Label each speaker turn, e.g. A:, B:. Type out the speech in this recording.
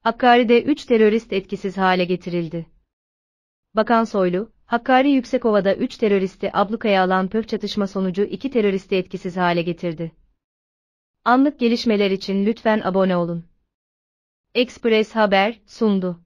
A: Hakkari'de 3 terörist etkisiz hale getirildi. Bakan Soylu, Hakkari Yüksekova'da 3 teröristi ablukaya alan pöf çatışma sonucu 2 teröristi etkisiz hale getirdi. Anlık gelişmeler için lütfen abone olun.
B: Express Haber sundu.